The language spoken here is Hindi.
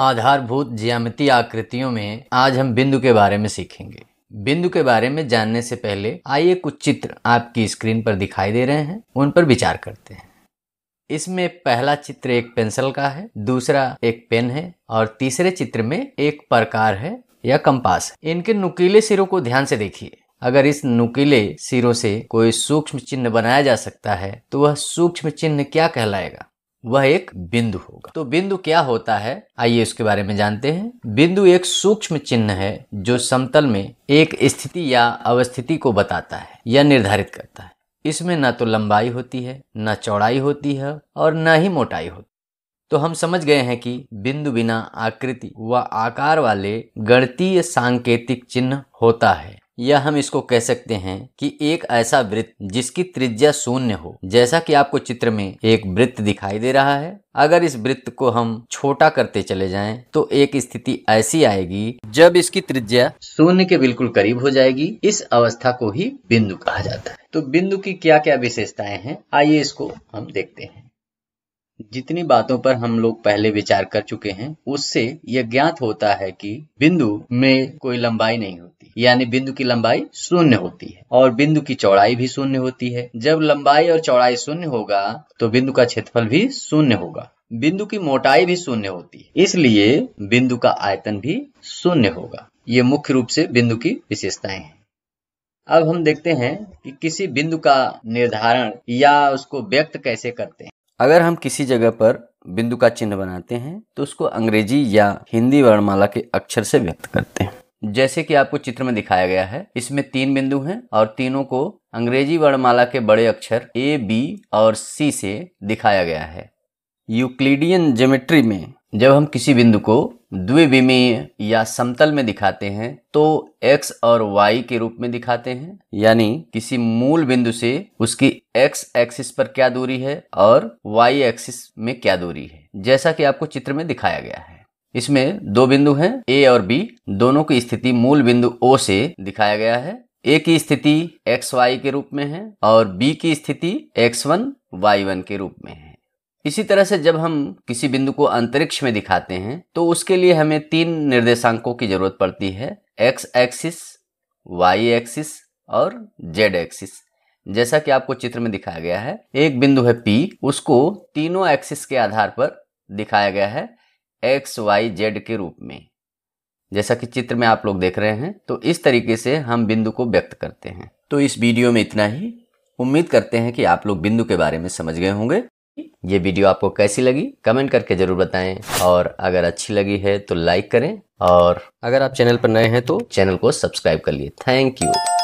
आधारभूत ज्यामिति आकृतियों में आज हम बिंदु के बारे में सीखेंगे बिंदु के बारे में जानने से पहले आइए कुछ चित्र आपकी स्क्रीन पर दिखाई दे रहे हैं उन पर विचार करते हैं इसमें पहला चित्र एक पेंसिल का है दूसरा एक पेन है और तीसरे चित्र में एक प्रकार है या कंपास है इनके नुकीले सिरों को ध्यान से देखिए अगर इस नुकीले सिरों से कोई सूक्ष्म चिन्ह बनाया जा सकता है तो वह सूक्ष्म चिन्ह क्या कहलाएगा वह एक बिंदु होगा तो बिंदु क्या होता है आइए इसके बारे में जानते हैं बिंदु एक सूक्ष्म चिन्ह है जो समतल में एक स्थिति या अवस्थिति को बताता है या निर्धारित करता है इसमें न तो लंबाई होती है न चौड़ाई होती है और न ही मोटाई होती तो हम समझ गए हैं कि बिंदु बिना आकृति व आकार वाले गणतीय सांकेतिक चिन्ह होता है या हम इसको कह सकते हैं कि एक ऐसा वृत्त जिसकी त्रिज्या शून्य हो जैसा कि आपको चित्र में एक वृत्त दिखाई दे रहा है अगर इस वृत्त को हम छोटा करते चले जाएं तो एक स्थिति ऐसी आएगी जब इसकी त्रिज्या शून्य के बिल्कुल करीब हो जाएगी इस अवस्था को ही बिंदु कहा जाता है तो बिंदु की क्या क्या विशेषताएं हैं आइए इसको हम देखते हैं जितनी बातों पर हम लोग पहले विचार कर चुके हैं उससे यह ज्ञात होता है कि बिंदु में कोई लंबाई नहीं होती यानी बिंदु की लंबाई शून्य होती है और बिंदु की चौड़ाई भी शून्य होती है जब लंबाई और चौड़ाई शून्य होगा तो बिंदु का क्षेत्रफल भी शून्य होगा बिंदु की मोटाई भी शून्य होती है इसलिए बिंदु का आयतन भी शून्य होगा ये मुख्य रूप से बिंदु की विशेषताएं हैं अब हम देखते हैं कि किसी बिंदु का निर्धारण या उसको व्यक्त कैसे करते हैं अगर हम किसी जगह पर बिंदु का चिन्ह बनाते हैं तो उसको अंग्रेजी या हिंदी वर्णमाला के अक्षर से व्यक्त करते हैं जैसे कि आपको चित्र में दिखाया गया है इसमें तीन बिंदु हैं और तीनों को अंग्रेजी वर्णमाला के बड़े अक्षर ए बी और सी से दिखाया गया है यूक्लिडियन ज्योमेट्री में जब हम किसी बिंदु को द्विविमीय या समतल में दिखाते हैं तो x और y के रूप में दिखाते हैं यानी किसी मूल बिंदु से उसकी x एक्सिस पर क्या दूरी है और y एक्सिस में क्या दूरी है जैसा कि आपको चित्र में दिखाया गया है इसमें दो बिंदु हैं ए और बी दोनों की स्थिति मूल बिंदु ओ से दिखाया गया है ए की स्थिति एक्स वाई के रूप में है और बी की स्थिति एक्स वन वाई वन के रूप में है इसी तरह से जब हम किसी बिंदु को अंतरिक्ष में दिखाते हैं तो उसके लिए हमें तीन निर्देशांकों की जरूरत पड़ती है एक्स एक्सिस वाई एक्सिस और जेड एक्सिस जैसा कि आपको चित्र में दिखाया गया है एक बिंदु है पी उसको तीनों एक्सिस के आधार पर दिखाया गया है एक्स वाई जेड के रूप में जैसा कि चित्र में आप लोग देख रहे हैं तो इस तरीके से हम बिंदु को व्यक्त करते हैं तो इस वीडियो में इतना ही उम्मीद करते हैं कि आप लोग बिंदु के बारे में समझ गए होंगे ये वीडियो आपको कैसी लगी कमेंट करके ज़रूर बताएं और अगर अच्छी लगी है तो लाइक करें और अगर आप चैनल पर नए हैं तो चैनल को सब्सक्राइब कर लिए थैंक यू